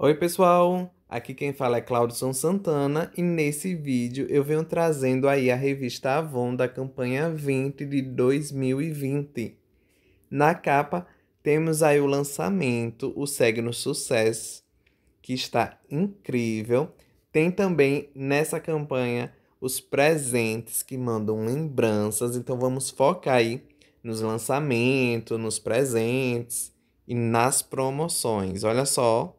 Oi pessoal, aqui quem fala é Claudson Santana e nesse vídeo eu venho trazendo aí a revista Avon da campanha 20 de 2020. Na capa temos aí o lançamento, o Segue no Sucesso, que está incrível. Tem também nessa campanha os presentes que mandam lembranças, então vamos focar aí nos lançamentos, nos presentes e nas promoções. Olha só,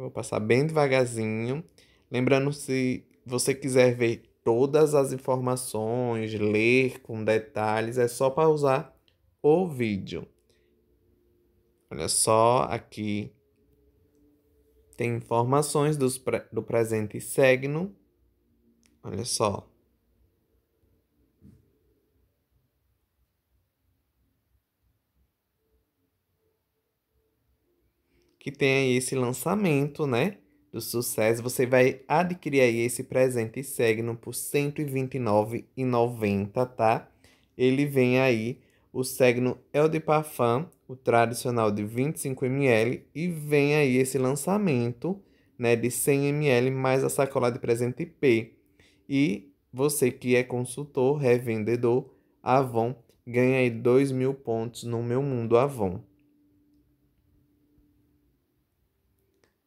eu vou passar bem devagarzinho. Lembrando, se você quiser ver todas as informações, ler com detalhes, é só pausar o vídeo. Olha só, aqui tem informações dos, do presente signo. Olha só. que tem aí esse lançamento, né? Do sucesso. Você vai adquirir aí esse presente Segno por R$ 129,90, tá? Ele vem aí o Segno El de Parfum, o tradicional de 25ml, e vem aí esse lançamento, né? De 100ml mais a sacola de presente P. E você que é consultor, revendedor, Avon, ganha aí 2 mil pontos no meu mundo Avon.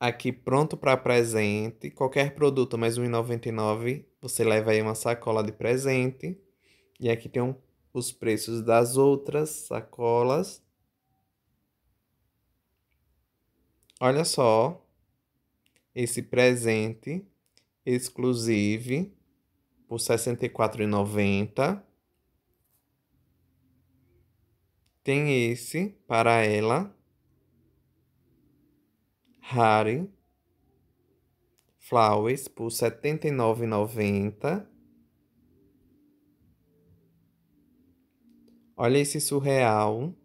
aqui pronto para presente, qualquer produto mais R$1,99, você leva aí uma sacola de presente. E aqui tem um, os preços das outras sacolas. Olha só esse presente exclusivo por R$ 64,90. Tem esse para ela Harry Flowers por R$ 79,90. Olha esse surreal.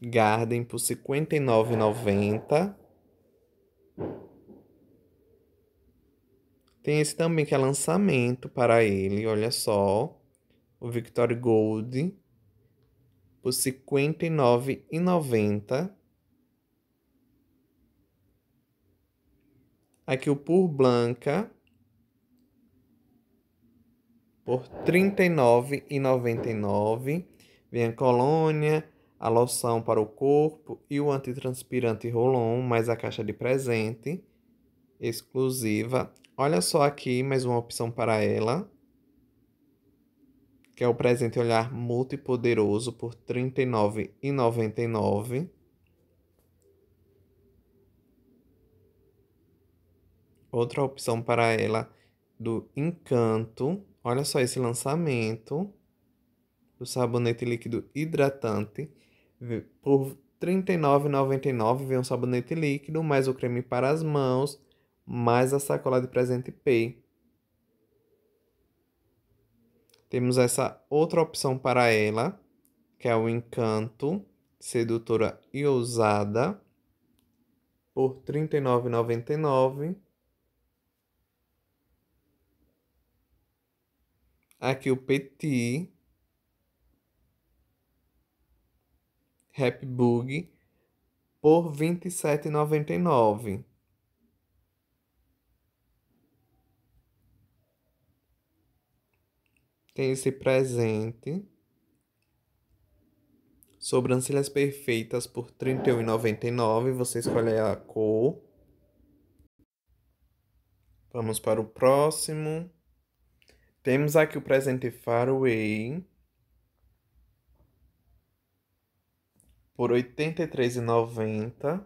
Garden por R$ 59,90. Tem esse também que é lançamento para ele, olha só. O Victory Gold por R$ 59,90. aqui o Por Blanca por R$ 39,99. Vem a colônia, a loção para o corpo e o antitranspirante Rolon, mais a caixa de presente exclusiva. Olha só aqui mais uma opção para ela, que é o presente olhar multipoderoso por R$ 39,99. outra opção para ela do Encanto. Olha só esse lançamento do sabonete líquido hidratante. Por R$ 39,99 vem um sabonete líquido, mais o creme para as mãos, mais a sacola de presente Pay. Temos essa outra opção para ela, que é o Encanto, sedutora e ousada, por R$ 39,99. Aqui o Petit. Rapbug por R$ 27,99. Tem esse presente. Sobrancelhas perfeitas por R$ 31,99. Você escolhe a cor. Vamos para o próximo. Temos aqui o presente Faraway por R$ 83,90.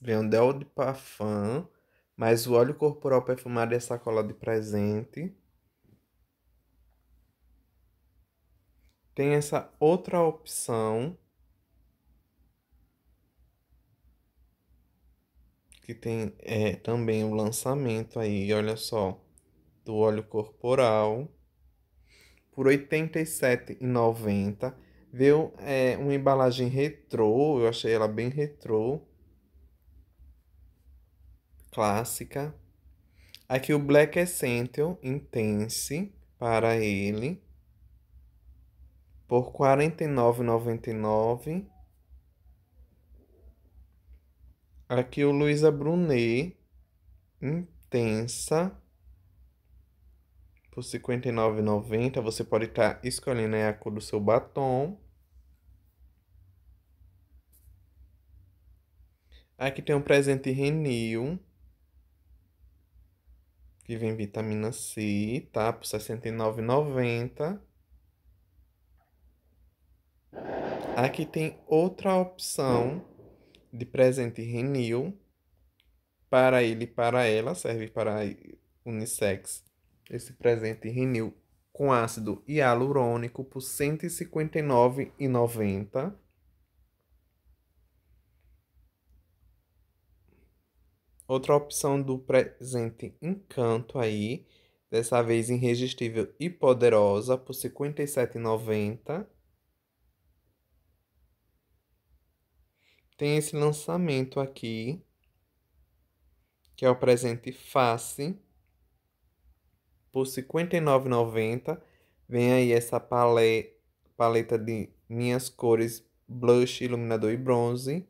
Vem um Del de Parfum, mais o óleo corporal perfumado e a sacola de presente. Tem essa outra opção. Que tem é, também o lançamento aí, olha só do óleo corporal por R$ 87,90. Veio é, uma embalagem retrô, eu achei ela bem retrô. Clássica. Aqui o Black Essential Intense para ele por R$ 49,99. Aqui o Luisa Brunet Intensa por R$ 59,90. Você pode estar tá escolhendo a cor do seu batom. Aqui tem um presente Renew. Que vem vitamina C, tá? Por R$ 69,90. Aqui tem outra opção de presente Renew. Para ele e para ela. Serve para unissex esse presente renew com ácido hialurônico por R$ 159,90. Outra opção do presente Encanto aí, dessa vez irresistível e poderosa por R$ 57,90. Tem esse lançamento aqui, que é o presente Face por R$ 59,90. Vem aí essa paleta de minhas cores blush, iluminador e bronze.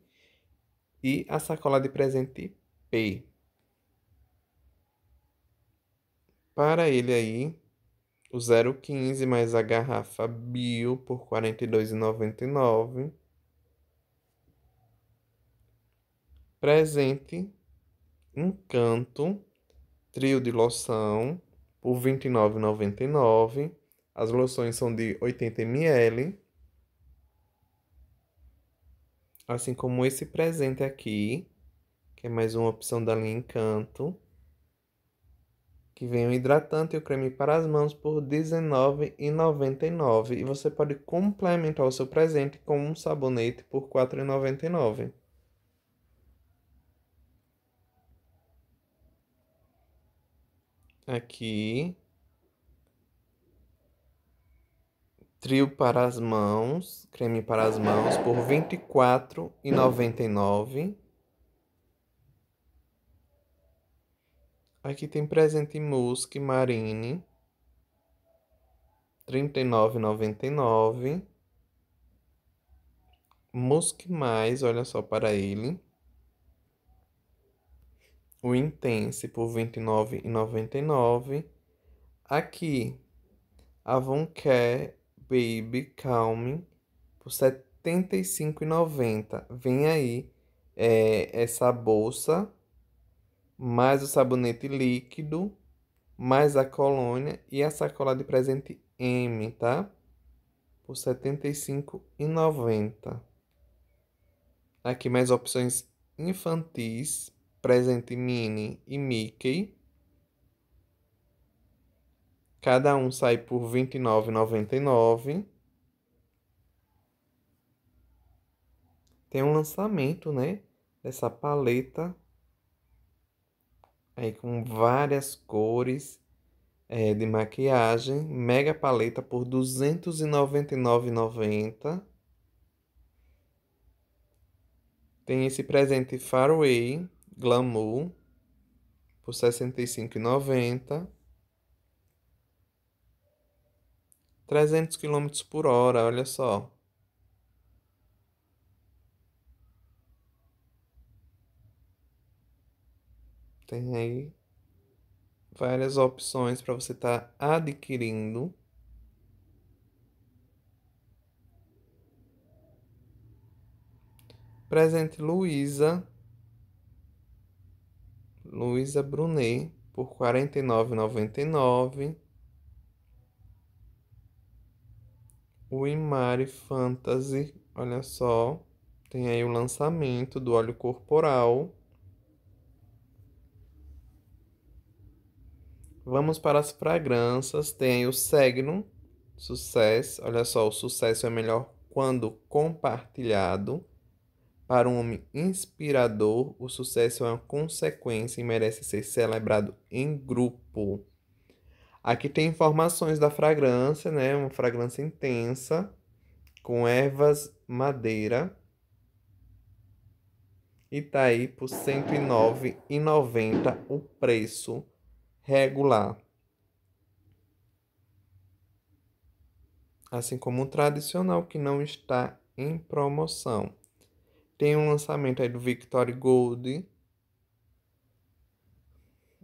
E a sacola de presente P. Para ele aí, o 0,15 mais a garrafa Bio por R$ 42,99. Presente Encanto, trio de loção, por R$ 29,99. As loções são de 80 ml. Assim como esse presente aqui, que é mais uma opção da linha Encanto. Que vem o hidratante e o creme para as mãos por R$19,99. E você pode complementar o seu presente com um sabonete por R$4,99. aqui. Trio para as mãos, creme para as mãos por R$ 24,99. Aqui tem presente musk Marine, R$ 39,99. Musk mais, olha só para ele, o Intense por R$ 29,99. Aqui, a care Baby Calming por R$ 75,90. Vem aí é, essa bolsa, mais o sabonete líquido, mais a colônia e a sacola de presente M, tá? Por R$ 75,90. Aqui mais opções infantis presente Minnie e Mickey. Cada um sai por R$ 29,99. Tem um lançamento, né? Dessa paleta. Aí com várias cores é, de maquiagem. Mega paleta por R$ 299,90. Tem esse presente Faraway Glamour por R$ 65,90. 300 km por hora, olha só. Tem aí várias opções para você estar tá adquirindo. Presente Luísa Luísa Brunet por R$ 49,99. O Imari Fantasy, olha só, tem aí o lançamento do óleo corporal. Vamos para as fragrâncias. Tem aí o Segnum, sucesso. Olha só, o sucesso é melhor quando compartilhado. Para um homem inspirador, o sucesso é uma consequência e merece ser celebrado em grupo. Aqui tem informações da fragrância, né? Uma fragrância intensa, com ervas madeira. E tá aí por R$ 109,90 o preço regular. Assim como o tradicional que não está em promoção. Tem um lançamento aí do Victory Gold.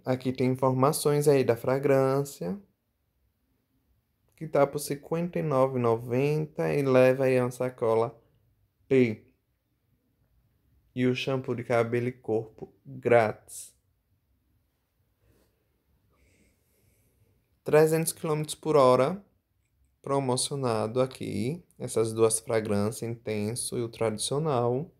Aqui tem informações aí da fragrância. Que tá por R$ 59,90 e leva aí uma sacola P. E o shampoo de cabelo e corpo grátis. 300 km por hora promocionado aqui. Essas duas fragrâncias, intenso e o tradicional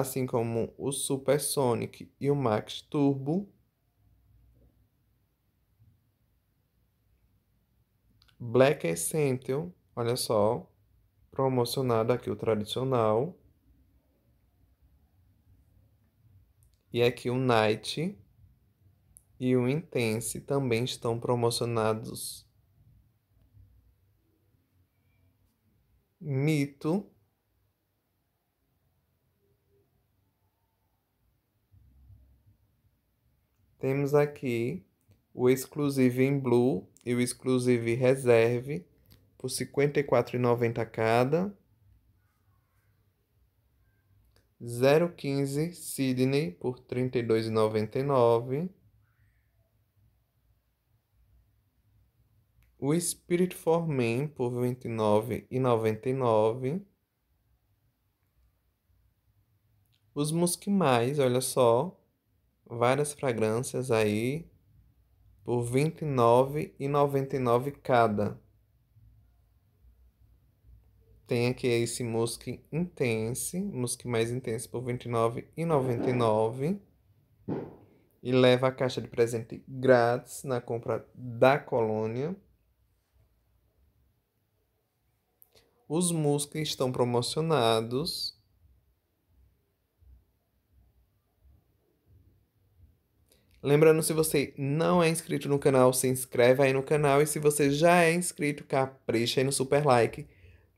assim como o Super Sonic e o Max Turbo. Black Essential, olha só, promocionado aqui o tradicional. E aqui o Night e o Intense também estão promocionados. Mito Temos aqui o exclusive em blue e o exclusive reserve por R$ 54,90 cada. 015 Sydney por R$ 32,99. O Spirit for Men por R$ 29,99. Os mais olha só, várias fragrâncias aí por R$ 29,99 cada. Tem aqui esse Musk Intense, Musk mais intenso por R$ 29,99. E leva a caixa de presente grátis na compra da colônia. Os Musk estão promocionados Lembrando, se você não é inscrito no canal, se inscreve aí no canal. E se você já é inscrito, capricha aí no super like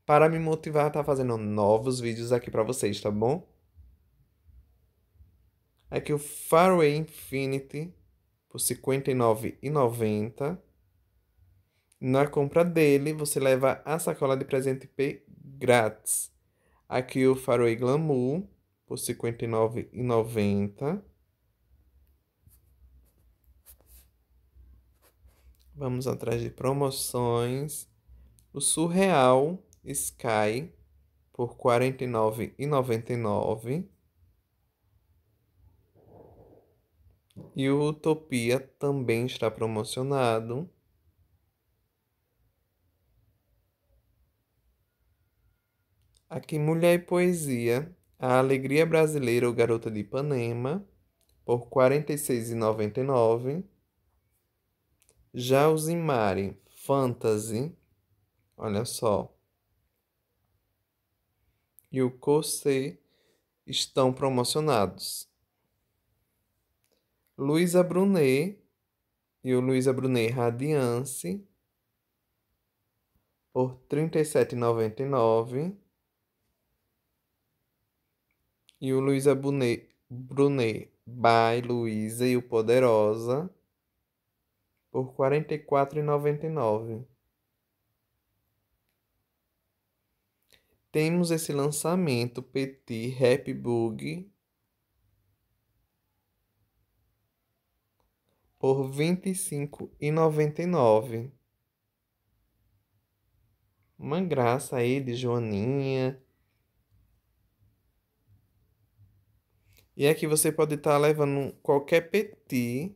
para me motivar a estar tá fazendo novos vídeos aqui para vocês, tá bom? Aqui é o Faraway Infinity por R$ 59,90. Na compra dele, você leva a sacola de presente P grátis. Aqui o Faraway Glamour por R$ 59,90. Vamos atrás de promoções. O Surreal Sky por R$ 49,99. E o Utopia também está promocionado. Aqui Mulher e Poesia, A Alegria Brasileira, O Garota de Ipanema, por R$ 46,99. Já Fantasy, olha só, e o Kosei estão promocionados. Luísa Brunet e o Luísa Brunet Radiance por R$ 37,99. E o Luísa Brunet, Brunet by Luísa e o Poderosa por R$ 44,99. Temos esse lançamento PT Happy Bug por R$ 25,99. Uma graça aí de Joaninha. E aqui você pode estar tá levando qualquer petit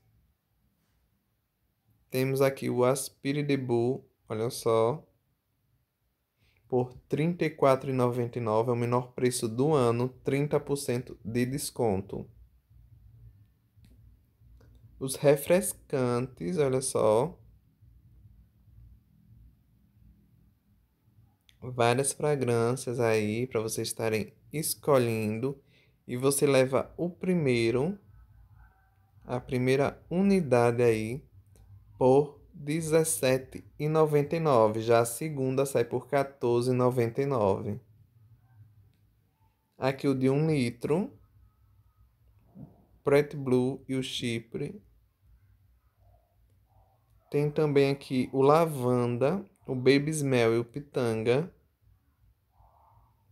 Temos aqui o Aspire de Bull, olha só, por R$ 34,99, é o menor preço do ano, 30% de desconto. Os refrescantes, olha só. Várias fragrâncias aí para vocês estarem escolhendo. E você leva o primeiro, a primeira unidade aí por R$ 17,99. Já a segunda sai por R$ 14,99. Aqui o de 1 um litro. Pret Blue e o Chipre. Tem também aqui o Lavanda, o Baby Smell e o Pitanga.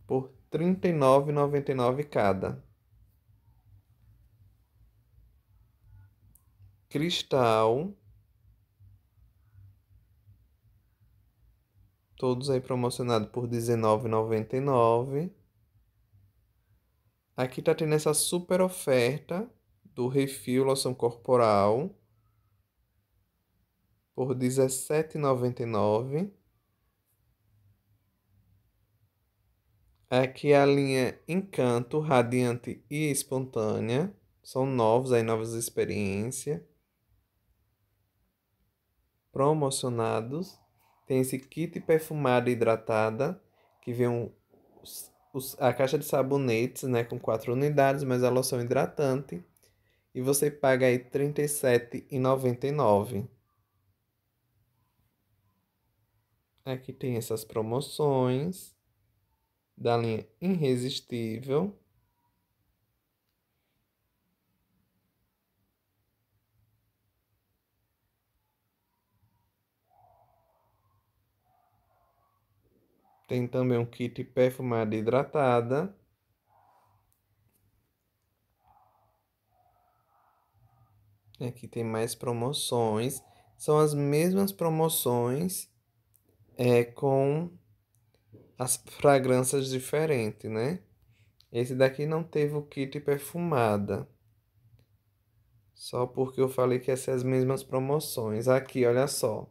Por R$ 39,99 cada. Cristal Todos aí promocionados por R$19,99. Aqui tá tendo essa super oferta do refil loção corporal por R$17,99. Aqui a linha Encanto, Radiante e Espontânea. São novos aí, novas experiências. Promocionados. Tem esse kit perfumado hidratada, que vem um, os, a caixa de sabonetes, né, com 4 unidades, mas a loção hidratante. E você paga aí R$ 37,99. Aqui tem essas promoções da linha Irresistível. Tem também um kit perfumada hidratada. Aqui tem mais promoções. São as mesmas promoções é, com as fragrâncias diferentes, né? Esse daqui não teve o kit perfumada. Só porque eu falei que essas são as mesmas promoções. Aqui, olha só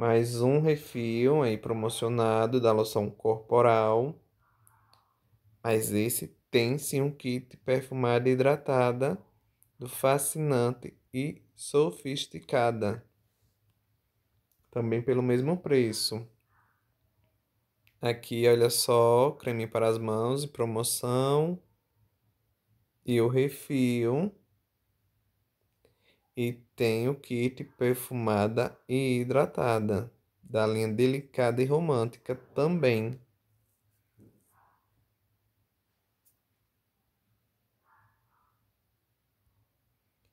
mais um refil aí promocionado da loção corporal. Mas esse tem sim um kit perfumada e hidratada do fascinante e sofisticada. Também pelo mesmo preço. Aqui, olha só, creme para as mãos e promoção. E o refil e tem o kit perfumada e hidratada, da linha delicada e romântica também.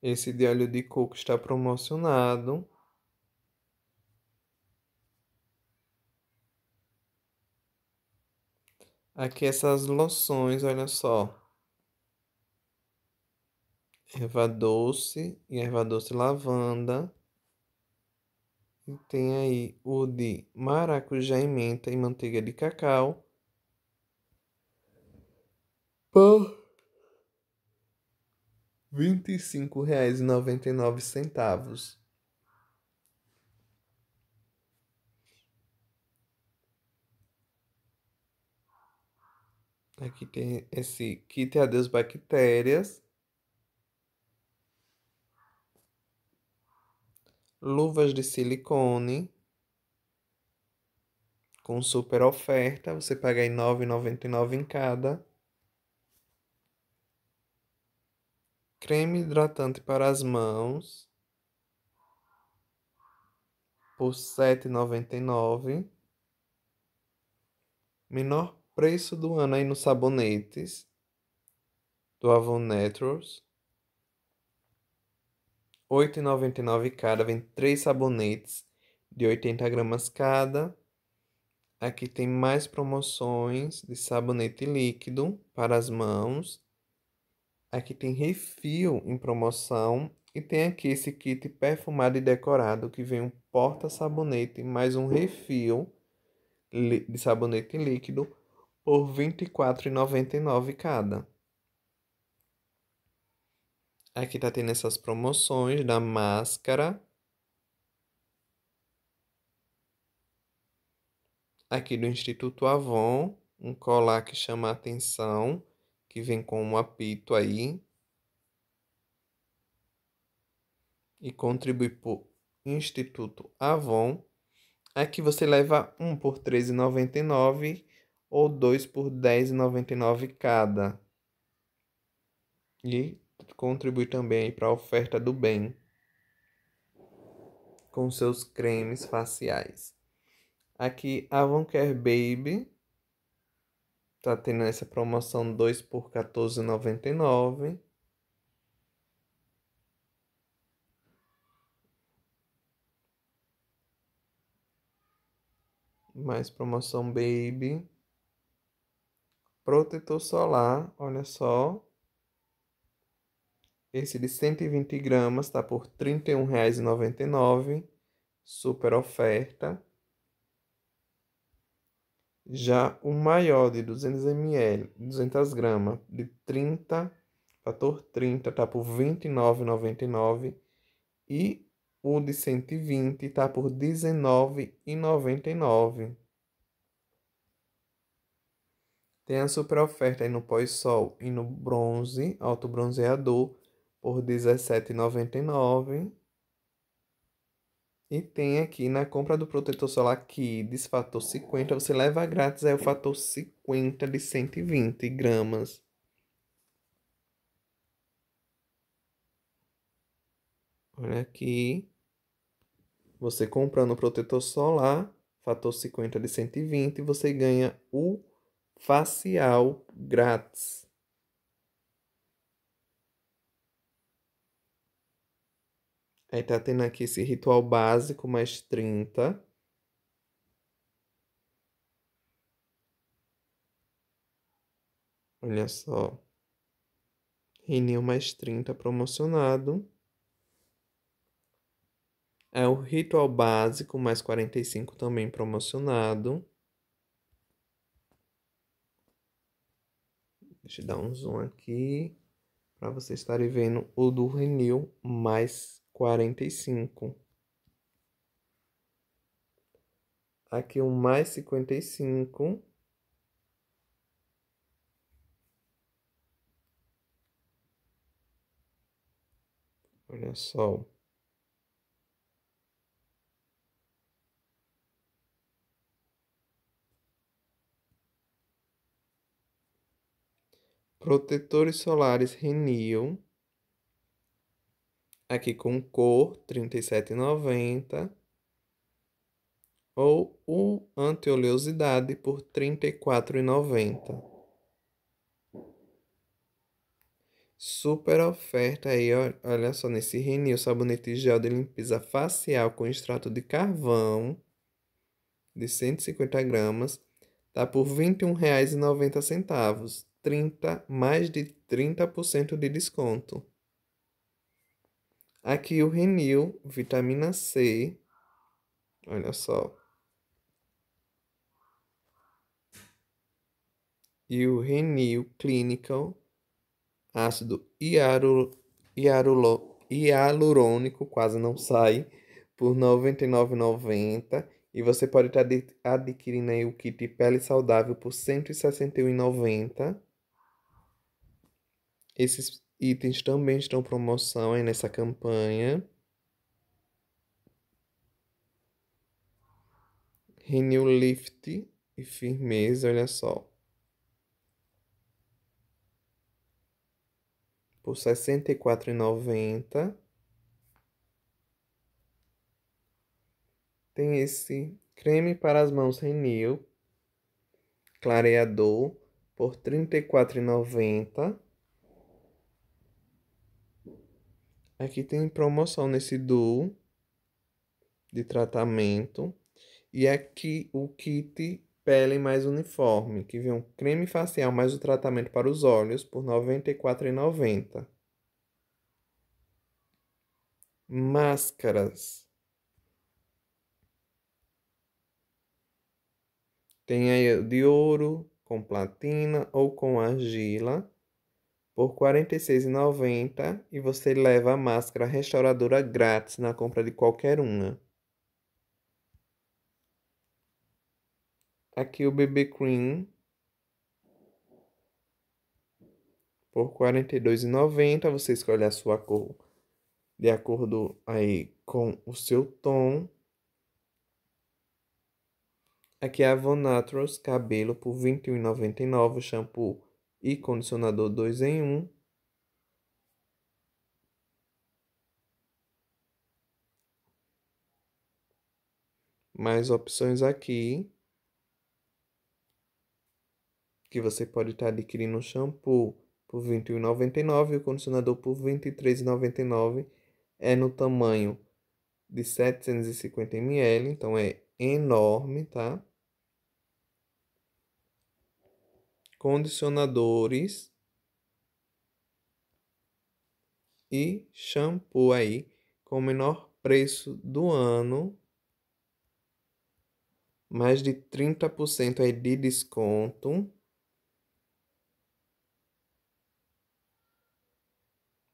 Esse de óleo de coco está promocionado. Aqui essas loções, olha só erva doce e erva doce lavanda. E tem aí o de maracujá e menta e manteiga de cacau. Por R$ 25,99. Aqui tem esse kit adeus bactérias. luvas de silicone com super oferta, você paga aí R$ 9,99 em cada. Creme hidratante para as mãos por R$ 7,99. Menor preço do ano aí nos sabonetes do Avon Naturals. 8,99 cada, vem três sabonetes de 80 gramas cada. Aqui tem mais promoções de sabonete líquido para as mãos. Aqui tem refil em promoção. E tem aqui esse kit perfumado e decorado que vem um porta-sabonete mais um refil de sabonete líquido por R$ 24,99 cada. Aqui tá tendo essas promoções da máscara. Aqui do Instituto Avon, um colar que chama a atenção, que vem com um apito aí. E contribui por Instituto Avon. Aqui você leva um por R$ 13,99 ou dois por R$ 10,99 cada. E contribui também para a oferta do bem com seus cremes faciais. Aqui, Care Baby está tendo essa promoção 2 por 14,99. Mais promoção Baby. Protetor solar, olha só, esse de 120 gramas está por R$ 31,99, super oferta. Já o maior de 200 ml, 200 gramas, de 30, fator 30, está por R$ 29,99. E o de 120 está por R$ 19,99. Tem a super oferta aí no pós-sol e no bronze, autobronzeador, por R$17,99. E tem aqui na compra do protetor solar Kids, fator 50, você leva grátis aí o fator 50 de 120 gramas. Olha aqui. Você comprando o protetor solar, fator 50 de 120, você ganha o facial grátis. Aí tá tendo aqui esse ritual básico mais 30. Olha só. Renew mais 30 promocionado. É o ritual básico mais 45 também promocionado. Deixa eu dar um zoom aqui para vocês estarem vendo o do Renew mais quarenta e cinco. Aqui um mais cinquenta e cinco. Olha só. Protetores solares Renew aqui com cor 37,90 ou o oleosidade por 34,90. Super oferta aí, olha só nesse Renil sabonete gel de limpeza facial com extrato de carvão de 150 gramas, tá por R$ 21,90, 30 mais de 30% de desconto. Aqui o renil, vitamina C. Olha só. E o renil clinical, ácido hialu, hialulo, hialurônico, quase não sai, por R$ 99,90. E você pode estar tá adquirindo aí o kit Pele Saudável por R$ 161,90. Esses Itens também estão promoção aí nessa campanha. Renew Lift e Firmeza, olha só. Por R$ 64,90. Tem esse creme para as mãos Renew clareador por R$ 34,90. Aqui tem promoção nesse duo de tratamento. E aqui é o kit pele mais uniforme, que vem um creme facial mais o tratamento para os olhos por R$ 94,90. Máscaras. Tem aí de ouro, com platina ou com argila por R$ 46,90 e você leva a máscara restauradora grátis na compra de qualquer uma. Aqui o BB Cream por R$ 42,90. Você escolhe a sua cor de acordo aí com o seu tom. Aqui é a Von Naturals cabelo por R$ 21,99. O shampoo e condicionador 2 em 1. mais opções aqui que você pode estar tá adquirindo o shampoo por R$ 21,99 e o condicionador por R$ 23,99 é no tamanho de 750 ml, então é enorme, tá? condicionadores e shampoo aí com o menor preço do ano. Mais de 30% aí de desconto.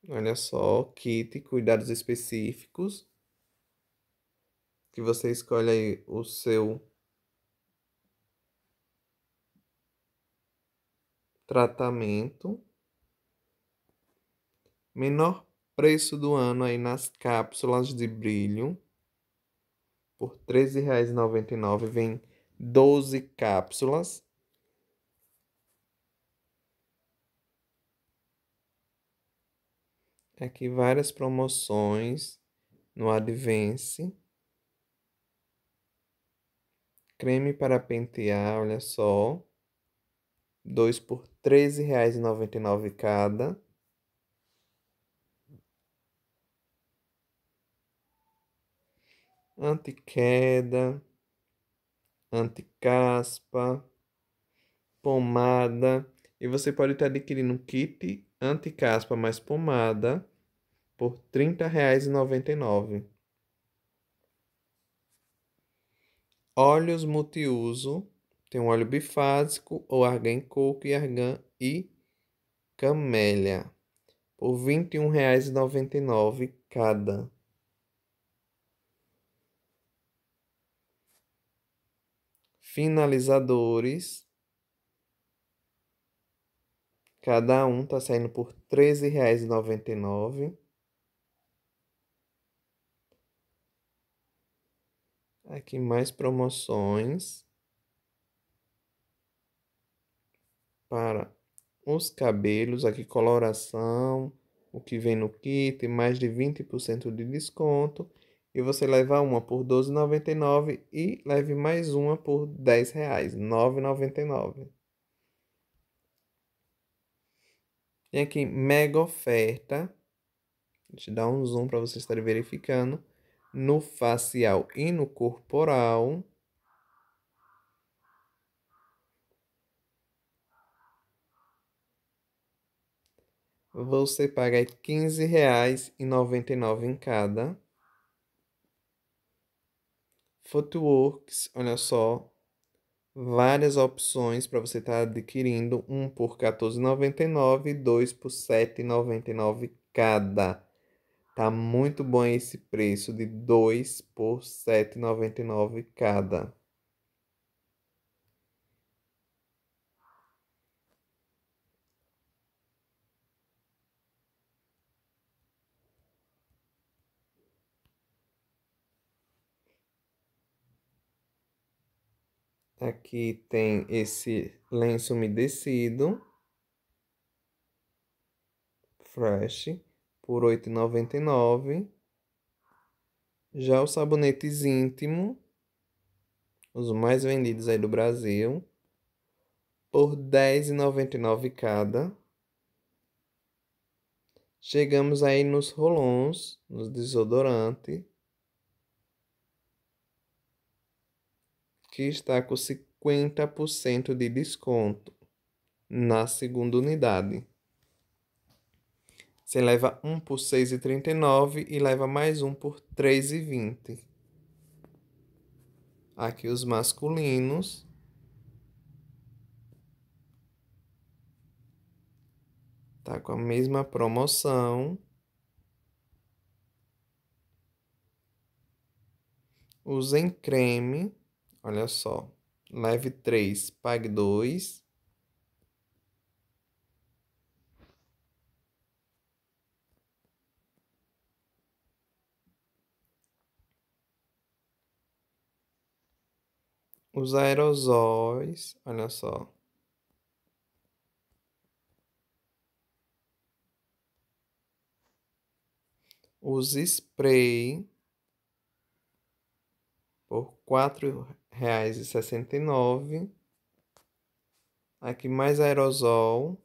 Olha só, kit cuidados específicos que você escolhe aí o seu tratamento, menor preço do ano aí nas cápsulas de brilho. Por R$ 13,99 vem 12 cápsulas. Aqui várias promoções no Advance. Creme para pentear, olha só dois por R$ 13,99 cada. Antiqueda, anticaspa, pomada. E você pode estar adquirindo um kit anticaspa mais pomada por R$ 30,99. Óleos multiuso tem um óleo bifásico ou argan coco e argan e camélia por R$ 21,99 cada. Finalizadores. Cada um tá saindo por R$ 13,99. Aqui mais promoções. para os cabelos, aqui coloração, o que vem no kit, mais de 20% de desconto. E você leva uma por R$12,99 e leve mais uma por R$10,00, R$9,99. Tem aqui mega oferta. Deixa eu dar um zoom para vocês estarem verificando. No facial e no corporal. você paga R$15,99 em cada. Footworks, olha só, várias opções para você estar tá adquirindo, um por R$14,99 e dois por R$7,99 cada. Tá muito bom esse preço de dois por 7,99 cada. Aqui tem esse lenço umedecido, fresh, por R$ 8,99. Já os sabonetes íntimo, os mais vendidos aí do Brasil, por R$ 10,99 cada. Chegamos aí nos rolons, nos desodorantes, que está com 50% de desconto na segunda unidade. Você leva um por R$ 6,39 e leva mais um por R$ 3,20. Aqui os masculinos. Tá com a mesma promoção. Usem creme. Olha só. Leve 3, pague 2. Os aerosóis, olha só. Os spray por quatro reais e sessenta e nove. Aqui mais aerosol.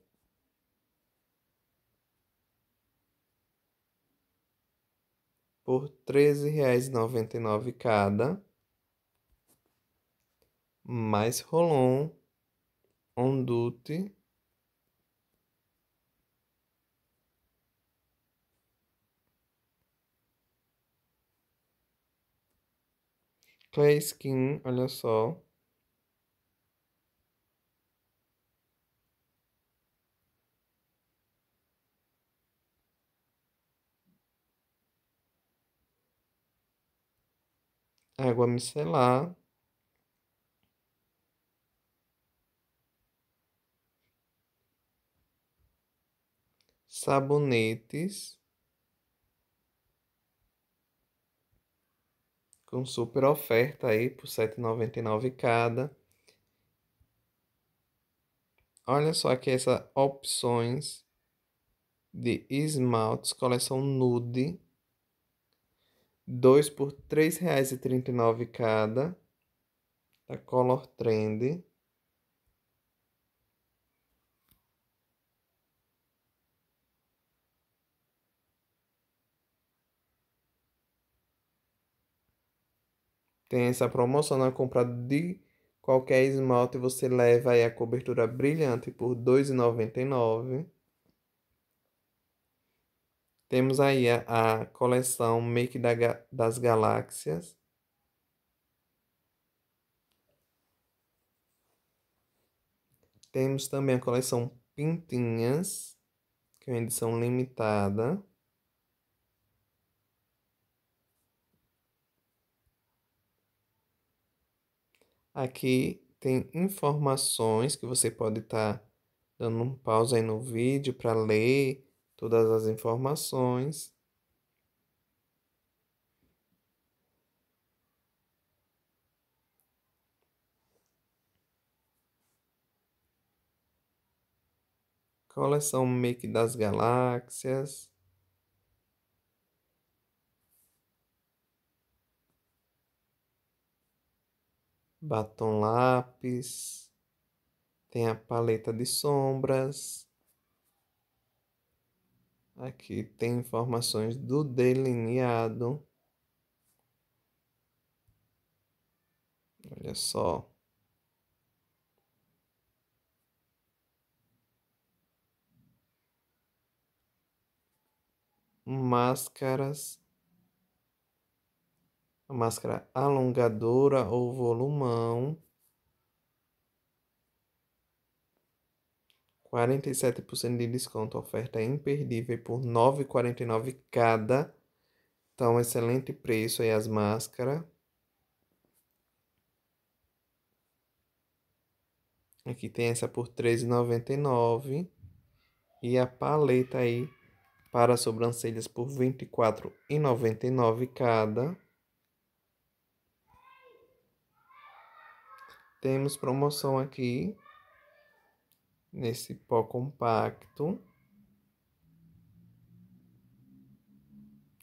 Por treze reais e noventa e nove cada. Mais rolon, ondute Clay Skin, olha só. Água micelar. Sabonetes. com super oferta aí por 7,99 cada. Olha só aqui essas opções de esmaltes, coleção nude. 2 por R$ 3,39 cada. Da tá Color Trend. Tem essa promoção na né? compra de qualquer esmalte, você leva aí a cobertura brilhante por R$ 2,99. Temos aí a, a coleção Make da, das Galáxias. Temos também a coleção Pintinhas, que é uma edição limitada. Aqui tem informações que você pode estar tá dando um pausa aí no vídeo para ler todas as informações. Coleção Make das Galáxias. batom lápis, tem a paleta de sombras. Aqui tem informações do delineado. Olha só. Máscaras a máscara alongadora ou volumão. 47% de desconto, oferta imperdível por R$ 9,49 cada. Então, excelente preço aí as máscaras. Aqui tem essa por R$ 3,99. E a paleta aí para sobrancelhas por R$ 24,99 cada. Temos promoção aqui nesse pó compacto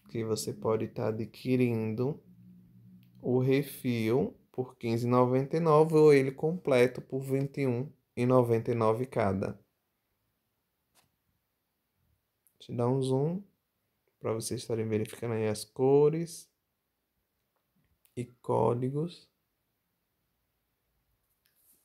que você pode estar tá adquirindo o refil por R$ 15,99 ou ele completo por R$ 21,99 cada. Te dar um zoom para vocês estarem verificando aí as cores e códigos.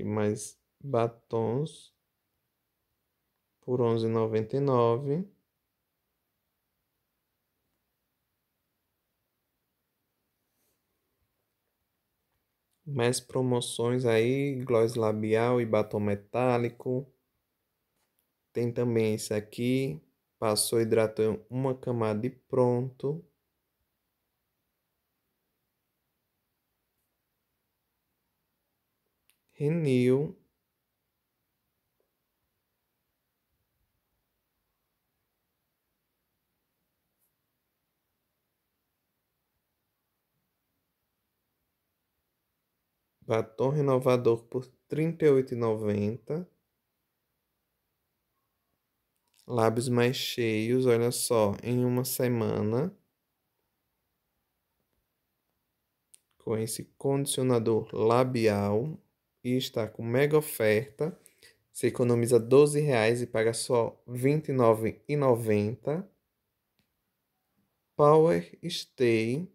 aqui mais batons por 11,99. Mais promoções aí, gloss labial e batom metálico. Tem também esse aqui, passou hidratante uma camada e pronto. renew batom renovador por R$ noventa, Lábios mais cheios, olha só, em uma semana. Com esse condicionador labial e está com mega oferta. Você economiza 12 reais e paga só R$29,90. Power Stay.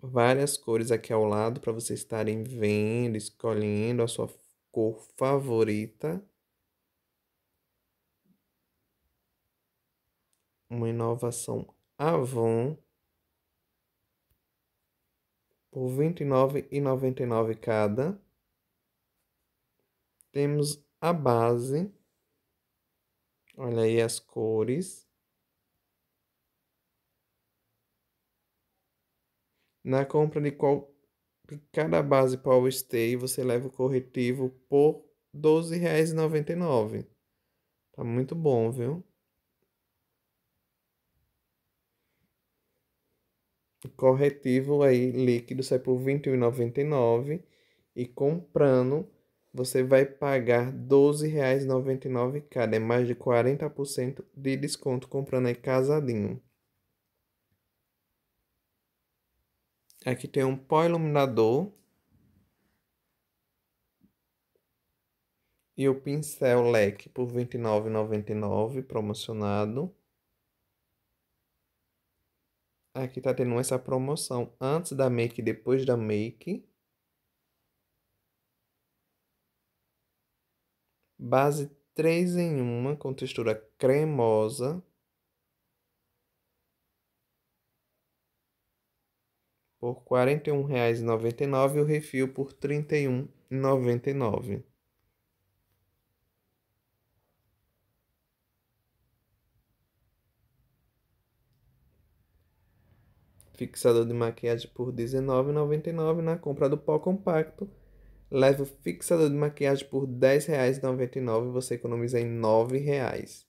Várias cores aqui ao lado para vocês estarem vendo, escolhendo a sua cor favorita. Uma inovação Avon por R$ 29,99 cada. Temos a base. Olha aí as cores. Na compra de, qual, de cada base Power Stay, você leva o corretivo por R$ 12,99. Tá muito bom, viu? corretivo aí líquido sai por R$ 21,99 e comprando você vai pagar R$ 12,99 cada, é mais de 40% de desconto comprando aí casadinho. Aqui tem um pó iluminador e o pincel leque por R$ 29,99 promocionado. Aqui tá tendo essa promoção. Antes da make, e depois da make. Base 3 em 1 com textura cremosa. Por R$ 41,99 e o refil por R$ 31,99. Fixador de maquiagem por R$19,99 na compra do pó compacto. Leve o fixador de maquiagem por R$ 10,99 e você economiza em R$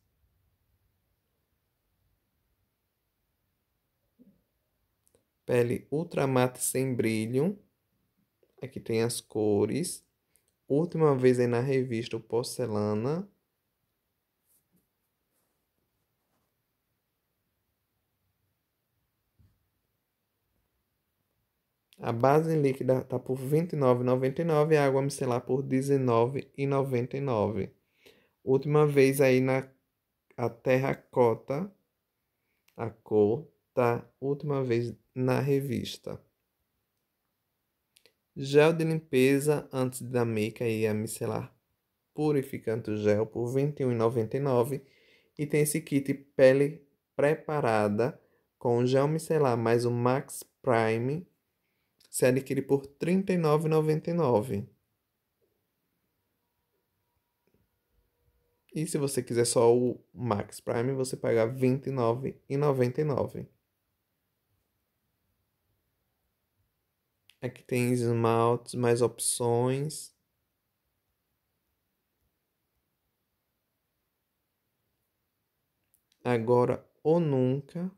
Pele ultra mate sem brilho. Aqui tem as cores. Última vez aí na revista o Porcelana. A base líquida está por R$ 29,99 e a água micelar por R$ 19,99. Última vez aí na a terracota, a cor, tá última vez na revista. Gel de limpeza antes da make aí a micelar purificante gel por R$ 21,99 e tem esse kit pele preparada com gel micelar mais o Max Prime você adquire por R$ 39,99. E se você quiser só o Max Prime, você paga R$ 29,99. Aqui tem esmaltes, mais opções. Agora ou nunca.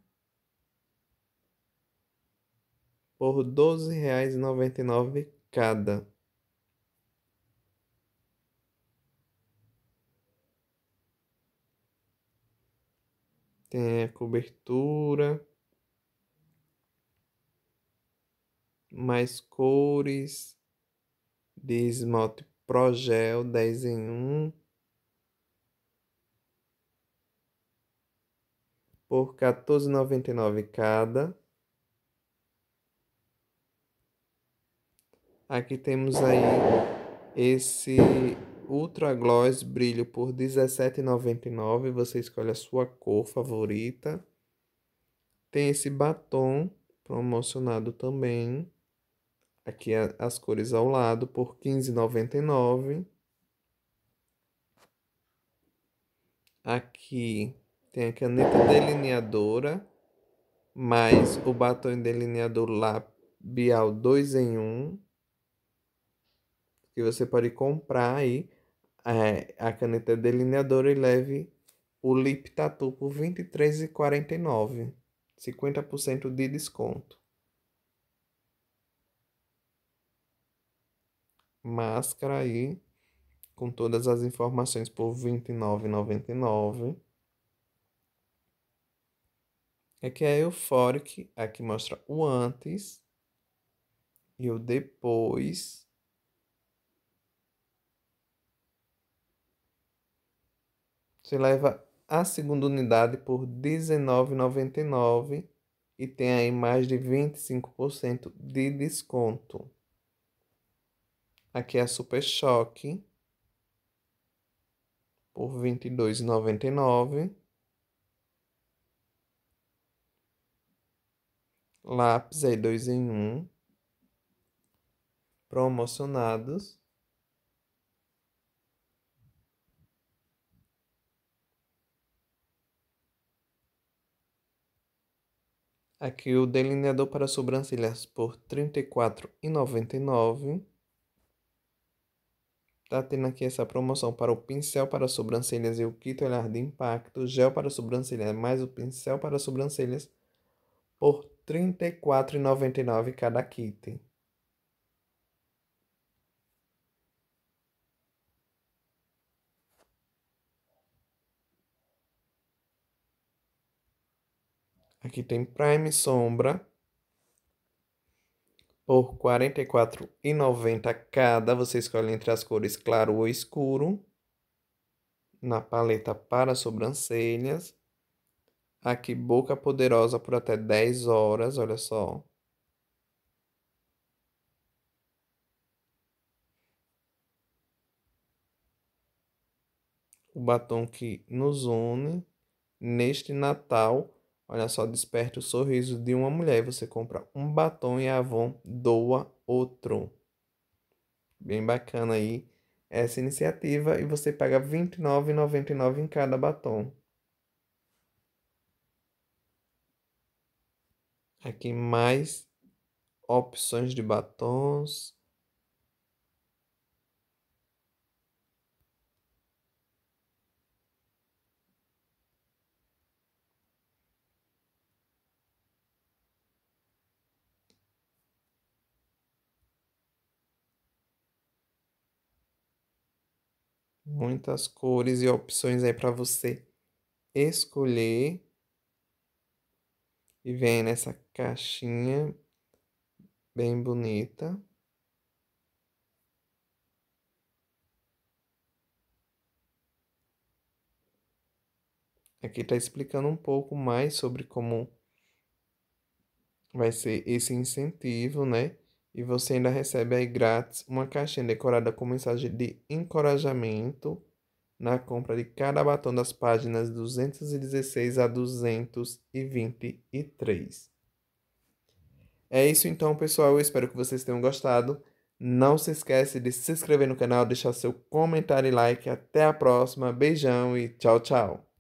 por R$ 12,99 cada. Tem a cobertura, mais cores de esmalte Progel 10 em 1 por R$ 14,99 cada. Aqui temos aí esse Ultra Gloss brilho por R$17,99. Você escolhe a sua cor favorita. Tem esse batom promocionado também. Aqui as cores ao lado por R$15,99. Aqui tem a caneta delineadora, mais o batom delineador labial 2 em 1. Um que você pode comprar aí é, a caneta é delineadora e leve o Lip Tatu por R$ 23,49, 50% de desconto. Máscara aí, com todas as informações por R$ 29,99. É que é Euphoric, aqui é mostra o antes e o depois. Você leva a segunda unidade por R$19,99 e tem aí mais de 25% de desconto. Aqui é a Super Choque por R$22,99. Lápis aí dois em Um. Promocionados. Aqui o delineador para sobrancelhas por R$ 34,99. Tá tendo aqui essa promoção para o pincel para sobrancelhas e o kit olhar de impacto, gel para sobrancelhas mais o pincel para sobrancelhas por R$ 34,99 cada kit. aqui tem Prime Sombra por R$ 44,90 cada. Você escolhe entre as cores claro ou escuro. Na paleta para sobrancelhas. Aqui Boca Poderosa por até 10 horas, olha só. O batom que nos une neste Natal Olha só, desperta o sorriso de uma mulher. Você compra um batom e a Avon doa outro. Bem bacana aí essa iniciativa e você paga R$ 29,99 em cada batom. Aqui mais opções de batons. muitas cores e opções aí para você escolher. E vem nessa caixinha bem bonita. Aqui está explicando um pouco mais sobre como vai ser esse incentivo, né? E você ainda recebe aí grátis uma caixinha decorada com mensagem de encorajamento na compra de cada batom das páginas 216 a 223. É isso então, pessoal. Eu espero que vocês tenham gostado. Não se esquece de se inscrever no canal, deixar seu comentário e like. Até a próxima. Beijão e tchau, tchau.